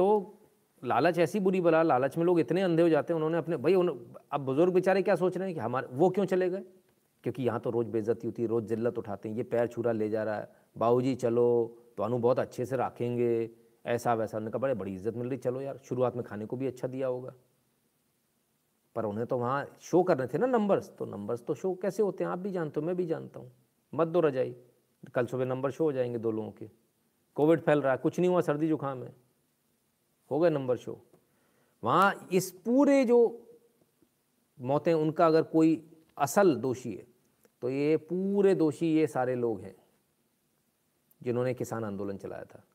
तो लालच ऐसी बुरी बला लालच में लोग इतने अंधे हो जाते हैं उन्होंने अपने भाई अब बुज़ुर्ग बेचारे क्या सोच रहे हैं कि हमारे वो क्यों चले गए क्योंकि यहाँ तो रोज़ बेज़ती होती है रोज़ जिल्लत उठाते हैं ये पैर छुरा ले जा रहा है बाबू चलो तो बहुत अच्छे से रखेंगे ऐसा वैसा उन्होंने कहा बड़े बड़ी इज्जत मिल रही चलो यार शुरुआत में खाने को भी अच्छा दिया होगा पर उन्हें तो वहाँ शो करने थे ना नंबर्स तो नंबर्स तो शो कैसे होते हैं आप भी जानते हो मैं भी जानता हूँ मत दो रजाई कल सुबह नंबर शो हो जाएंगे दो लोगों के कोविड फैल रहा है कुछ नहीं हुआ सर्दी जुकाम है हो गए नंबर शो वहाँ इस पूरे जो मौतें उनका अगर कोई असल दोषी है तो ये पूरे दोषी ये सारे लोग हैं जिन्होंने किसान आंदोलन चलाया था